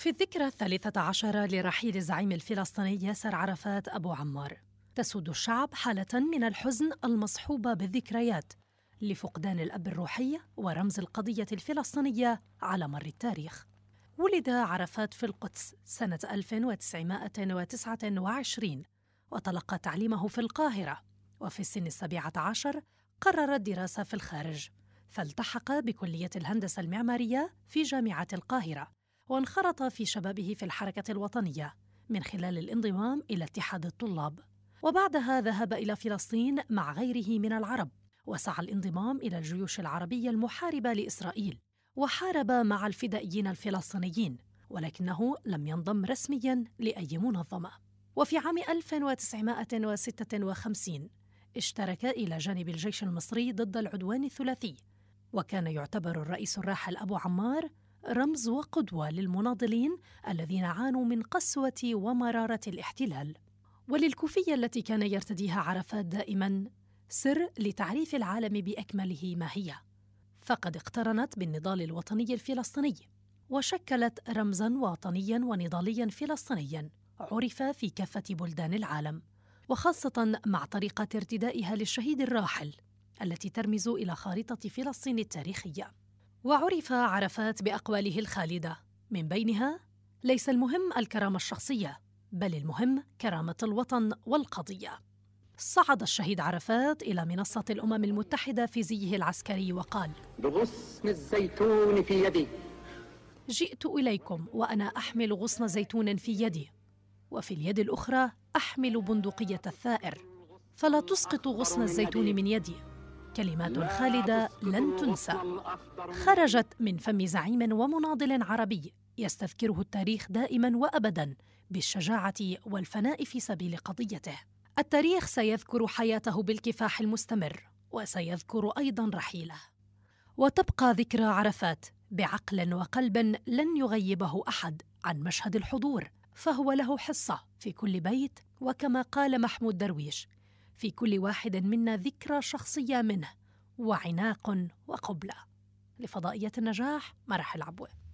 في الذكرى الثالثة عشرة لرحيل الزعيم الفلسطيني ياسر عرفات أبو عمار تسود الشعب حالة من الحزن المصحوبة بالذكريات لفقدان الأب الروحي ورمز القضية الفلسطينية على مر التاريخ ولد عرفات في القدس سنة 1929 وتلقى تعليمه في القاهرة وفي السن السابعة عشر قرر الدراسة في الخارج فالتحق بكلية الهندسة المعمارية في جامعة القاهرة وانخرط في شبابه في الحركة الوطنية من خلال الانضمام إلى اتحاد الطلاب وبعدها ذهب إلى فلسطين مع غيره من العرب وسعى الانضمام إلى الجيوش العربية المحاربة لإسرائيل وحارب مع الفدائيين الفلسطينيين ولكنه لم ينضم رسميا لأي منظمة وفي عام 1956 اشترك إلى جانب الجيش المصري ضد العدوان الثلاثي وكان يعتبر الرئيس الراحل أبو عمار رمز وقدوة للمناضلين الذين عانوا من قسوة ومرارة الاحتلال وللكوفية التي كان يرتديها عرفات دائما سر لتعريف العالم بأكمله ما هي فقد اقترنت بالنضال الوطني الفلسطيني وشكلت رمزا وطنيا ونضاليا فلسطينيا عرف في كافة بلدان العالم وخاصة مع طريقة ارتدائها للشهيد الراحل التي ترمز إلى خارطة فلسطين التاريخية وعرف عرفات باقواله الخالده من بينها ليس المهم الكرامه الشخصيه بل المهم كرامه الوطن والقضيه صعد الشهيد عرفات الى منصه الامم المتحده في زيه العسكري وقال بغصن الزيتون في يدي جئت اليكم وانا احمل غصن زيتون في يدي وفي اليد الاخرى احمل بندقيه الثائر فلا تسقط غصن الزيتون من يدي كلمات خالدة لن تنسى خرجت من فم زعيم ومناضل عربي يستذكره التاريخ دائما وأبدا بالشجاعة والفناء في سبيل قضيته التاريخ سيذكر حياته بالكفاح المستمر وسيذكر أيضا رحيله وتبقى ذكرى عرفات بعقل وقلب لن يغيبه أحد عن مشهد الحضور فهو له حصة في كل بيت وكما قال محمود درويش في كل واحد منا ذكرى شخصيه منه وعناق وقبله لفضائيه النجاح مرح العبوه